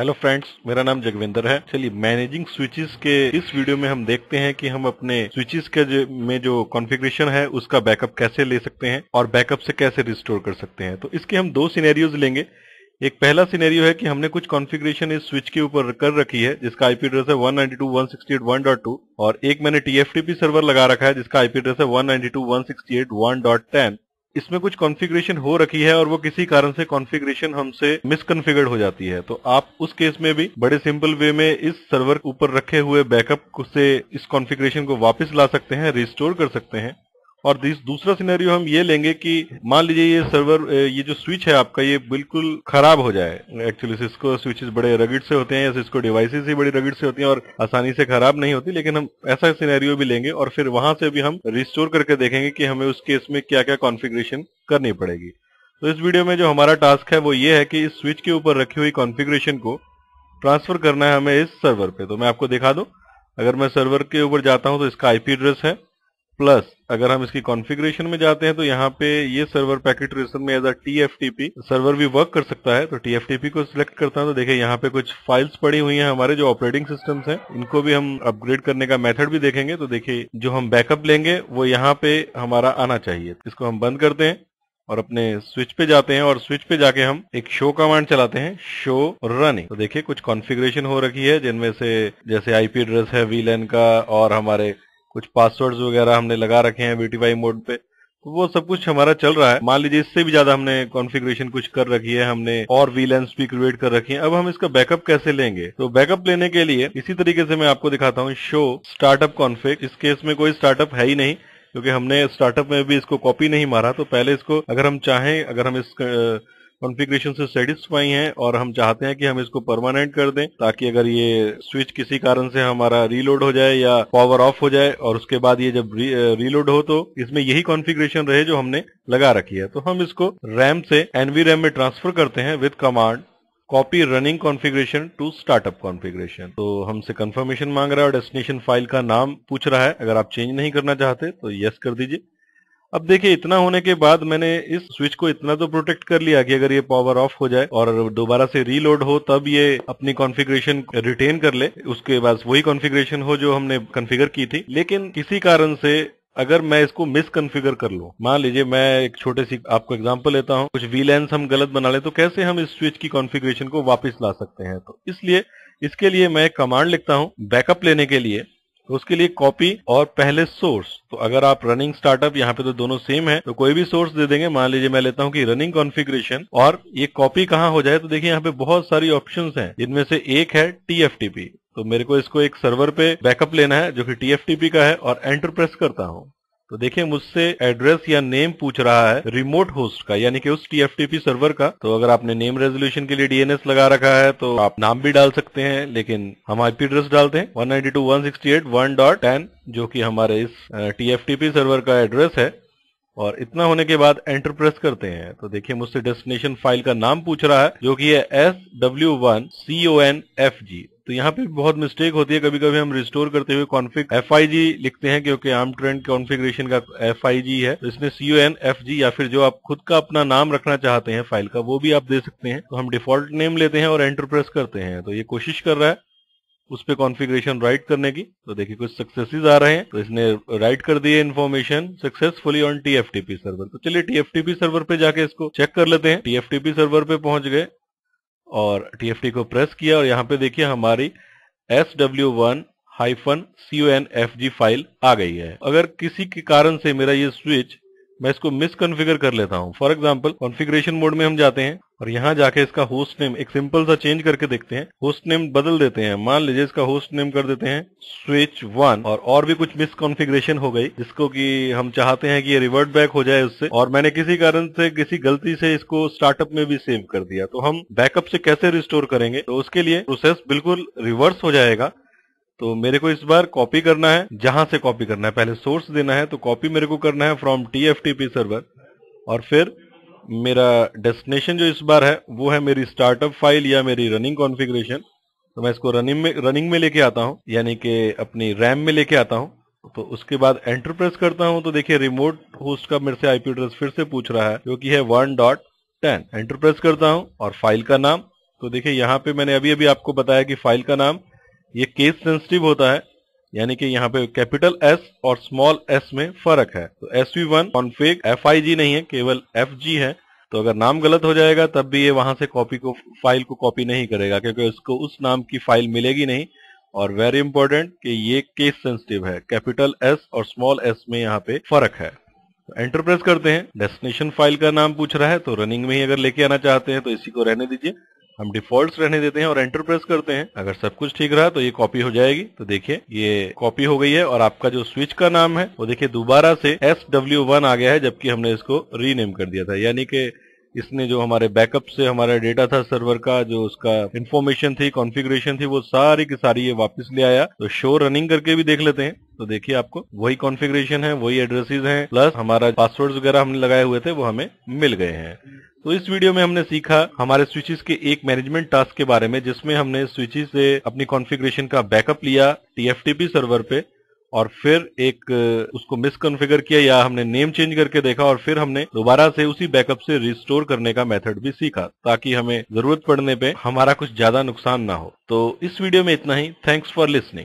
hello friends मेरा नाम जगविंदर है चलिए मैनेजिंग स्विचेस के इस वीडियो में हम देखते हैं कि हम अपने स्विचेस के जो, में जो कॉन्फ़िगरेशन है उसका बैकअप कैसे ले सकते हैं और बैकअप से कैसे रिस्टोर कर सकते हैं तो इसके हम दो सिनेरियोज लेंगे एक पहला सिनेरियो है कि हमने कुछ कॉन्फ़िगरेशन इस स्विच के ऊपर कर रखी है जिसका आईपी एड्रेस है वन और एक मैंने टी सर्वर लगा रखा है जिसका आईपी एड्रेस है वन इसमें कुछ कॉन्फ़िगरेशन हो रखी है और वो किसी कारण से कॉन्फ़िगरेशन हमसे मिसकॉन्फ़िगर्ड हो जाती है तो आप उस केस में भी बड़े सिंपल वे में इस सर्वर ऊपर रखे हुए बैकअप से इस कॉन्फ़िगरेशन को वापस ला सकते हैं रिस्टोर कर सकते हैं और दूसरा सिनेरियो हम ये लेंगे कि मान लीजिए ये सर्वर ये जो स्विच है आपका ये बिल्कुल खराब हो जाए एक्चुअली सिस्को स्विचेस बड़े रगिड से होते हैं या सिस्को डिवाइसेस ही बड़ी रगिड से होती हैं और आसानी से खराब नहीं होती लेकिन हम ऐसा सिनेरियो भी लेंगे और फिर वहां से भी हम रिस्टोर करके देखेंगे कि हमें उस केस में क्या क्या कॉन्फिग्रेशन करनी पड़ेगी तो इस वीडियो में जो हमारा टास्क है वो ये है कि इस स्विच के ऊपर रखी हुई कॉन्फिग्रेशन को ट्रांसफर करना है हमें इस सर्वर पे तो मैं आपको दिखा दू अगर मैं सर्वर के ऊपर जाता हूं तो इसका आईपी एड्रेस है प्लस अगर हम इसकी कॉन्फ़िगरेशन में जाते हैं तो यहाँ पे ये सर्वर पैकेट ट्रेसर में एज अ टीएफटीपी सर्वर भी वर्क कर सकता है तो टीएफटीपी को सिलेक्ट करता हूँ तो देखिए यहाँ पे कुछ फाइल्स पड़ी हुई हैं हमारे जो ऑपरेटिंग सिस्टम्स हैं इनको भी हम अपग्रेड करने का मेथड भी देखेंगे तो देखिए जो हम बैकअप लेंगे वो यहाँ पे हमारा आना चाहिए इसको हम बंद करते हैं और अपने स्विच पे जाते हैं और स्विच पे जाके हम एक शो कमांड चलाते हैं शो रनिंग तो देखिए कुछ कॉन्फ़िगरेशन हो रखी है जिनमें से जैसे आईपी एड्रेस है वीलैन का और हमारे कुछ पासवर्ड्स वगैरह हमने लगा रखे हैं वीटीवाई मोड पे तो वो सब कुछ हमारा चल रहा है मान लीजिए इससे भी ज्यादा हमने कॉन्फ़िगरेशन कुछ कर रखी है हमने और वीलेंस भी क्रिएट कर रखी है अब हम इसका बैकअप कैसे लेंगे तो बैकअप लेने के लिए इसी तरीके से मैं आपको दिखाता हूँ शो स्टार्टअप कॉन्फ़िग इस केस में कोई स्टार्टअप है ही नहीं क्योंकि हमने स्टार्टअप में भी इसको कॉपी नहीं मारा तो पहले इसको अगर हम चाहें अगर हम इस कॉन्फ़िगरेशन से सेटिस्फाई हैं और हम चाहते हैं कि हम इसको परमानेंट कर दें ताकि अगर ये स्विच किसी कारण से हमारा रीलोड हो जाए या पावर ऑफ हो जाए और उसके बाद ये जब रीलोड हो तो इसमें यही कॉन्फ़िगरेशन रहे जो हमने लगा रखी है तो हम इसको रैम से एनवी रैम में ट्रांसफर करते हैं with command copy running configuration to startup configuration तो हमसे कंफर्मेशन मांग रहा है और डेस्टिनेशन फाइल का नाम पूछ रहा है अगर आप चेंज नहीं करना चाहते तो यस कर दीजिए अब देखिए इतना होने के बाद मैंने इस स्विच को इतना तो प्रोटेक्ट कर लिया कि अगर ये पावर ऑफ हो जाए और दोबारा से रीलोड हो तब ये अपनी कॉन्फ़िगरेशन रिटेन कर ले उसके बाद वही कॉन्फ़िगरेशन हो जो हमने कॉन्फ़िगर की थी लेकिन किसी कारण से अगर मैं इसको मिस कन्फिगर कर लूँ मान लीजिए मैं एक छोटे सी आपको एग्जाम्पल लेता हूँ कुछ वीलेंस हम गलत बना ले तो कैसे हम इस स्विच की कॉन्फिग्रेशन को वापिस ला सकते हैं तो इसलिए इसके लिए मैं कमांड लिखता हूँ बैकअप लेने के लिए तो उसके लिए कॉपी और पहले सोर्स तो अगर आप रनिंग स्टार्टअप यहाँ पे तो दोनों सेम है तो कोई भी सोर्स दे देंगे मान लीजिए मैं लेता हूँ कि रनिंग कॉन्फ़िगरेशन और ये कॉपी कहाँ हो जाए तो देखिए यहाँ पे बहुत सारी ऑप्शन है जिनमें से एक है टीएफटीपी तो मेरे को इसको एक सर्वर पे बैकअप लेना है जो कि टीएफटीपी का है और एंटर प्रेस करता हूँ तो देखिए मुझसे एड्रेस या नेम पूछ रहा है रिमोट होस्ट का यानी कि उस टीएफटीपी सर्वर का तो अगर आपने नेम रेजोल्यूशन के लिए डीएनएस लगा रखा है तो आप नाम भी डाल सकते हैं लेकिन हम आईपी एड्रेस डालते हैं 192.168.1.10 जो कि हमारे इस टीएफटीपी सर्वर का एड्रेस है और इतना होने के बाद एंटर प्रेस करते हैं तो देखिए मुझसे डेस्टिनेशन फाइल का नाम पूछ रहा है जो कि है S W one C O N F G तो यहाँ पे बहुत मिस्टेक होती है कभी कभी हम रिस्टोर करते हुए कॉन्फिग एफ लिखते हैं क्योंकि आर्म ट्रेंड कॉन्फिग्रेशन का एफ है तो इसमें सीओ एन एफ जी या फिर जो आप खुद का अपना नाम रखना चाहते हैं फाइल का वो भी आप दे सकते हैं तो हम डिफॉल्ट नेम लेते हैं और एंटरप्रेस करते हैं तो ये कोशिश कर रहा है उस पर कॉन्फिग्रेशन राइट करने की तो देखिए कुछ सक्सेसिस आ रहे हैं तो इसने राइट कर दिए information successfully on TFTP server तो चलिए टीएफटीपी सर्वर पे जाके इसको चेक कर लेते हैं टीएफटीपी सर्वर पे पहुंच गए और टीएफटी को प्रेस किया और यहाँ पे देखिए हमारी S W one hyphen C N F G file आ गई है अगर किसी के कारण से मेरा ये स्विच मैं इसको मिसकॉन्फ़िगर कर लेता हूँ फॉर एग्जाम्पल कॉन्फ़िगरेशन मोड में हम जाते हैं और यहाँ जाके इसका होस्ट नेम एक सिंपल सा चेंज करके देखते हैं होस्ट नेम बदल देते हैं मान लीजिए इसका होस्ट नेम कर देते हैं स्विच वन और और भी कुछ मिसकॉन्फ़िगरेशन हो गई जिसको कि हम चाहते हैं कि ये रिवर्ट बैक हो जाए उससे और मैंने किसी कारण से किसी गलती से इसको स्टार्टअप में भी सेव कर दिया तो हम बैकअप से कैसे रिस्टोर करेंगे तो उसके लिए प्रोसेस बिल्कुल रिवर्स हो जाएगा तो मेरे को इस बार कॉपी करना है जहां से कॉपी करना है पहले सोर्स देना है तो कॉपी मेरे को करना है फ्रॉम टी सर्वर और फिर मेरा डेस्टिनेशन जो इस बार है वो है मेरी स्टार्टअप फाइल या मेरी रनिंग कॉन्फ़िगरेशन तो मैं इसको रनिंग में रनिंग में लेके आता हूँ यानी कि अपनी रैम में लेके आता हूँ तो उसके बाद एंटर प्रेस करता हूँ तो देखिए रिमोट होस्ट का मेरे से आईपी एड्रेस फिर से पूछ रहा है जो कि है one dot ten enter press करता हूँ और फाइल का नाम तो देखिये यहाँ पे मैंने अभी अभी आपको बताया कि फाइल का नाम ये केस सेंसिटिव होता है यानी कि यहाँ पे कैपिटल एस और स्मॉल एस में फर्क है तो S V one config F I G नहीं है केवल एफ जी है तो अगर नाम गलत हो जाएगा तब भी ये वहां से कॉपी को फाइल को कॉपी नहीं करेगा क्योंकि उसको उस नाम की फाइल मिलेगी नहीं और वेरी इंपॉर्टेंट कि ये केस सेंसिटिव है कैपिटल एस और स्मॉल एस में यहाँ पे फर्क है तो एंटर प्रेस करते हैं डेस्टिनेशन फाइल का नाम पूछ रहा है तो रनिंग में ही अगर लेके आना चाहते हैं तो इसी को रहने दीजिए हम डिफॉल्ट रहने देते हैं और एंटर प्रेस करते हैं अगर सब कुछ ठीक रहा तो ये कॉपी हो जाएगी तो देखिए ये कॉपी हो गई है और आपका जो स्विच का नाम है वो देखिए दोबारा से एस डब्ल्यू वन आ गया है जबकि हमने इसको रीनेम कर दिया था यानी कि इसने जो हमारे बैकअप से हमारा डेटा था सर्वर का जो उसका इन्फॉर्मेशन थी कॉन्फिग्रेशन थी वो सारी की सारी ये वापस ले आया तो शो रनिंग करके भी देख लेते हैं तो देखिए आपको वही कॉन्फ़िगरेशन है वही एड्रेसेस हैं प्लस हमारा पासवर्ड वगैरह हमने लगाए हुए थे वो हमें मिल गए हैं तो इस वीडियो में हमने सीखा हमारे स्विचेस के एक मैनेजमेंट टास्क के बारे में जिसमें हमने स्विचेस से अपनी कॉन्फ़िगरेशन का बैकअप लिया टीएफटीपी सर्वर पे और फिर एक उसको मिसकॉन्फ़िगर किया या हमने नेम चेंज करके देखा और फिर हमने दोबारा से उसी बैकअप से रिस्टोर करने का मेथड भी सीखा ताकि हमें जरूरत पड़ने पर हमारा कुछ ज्यादा नुकसान ना हो तो इस वीडियो में इतना ही थैंक्स फॉर लिसनिंग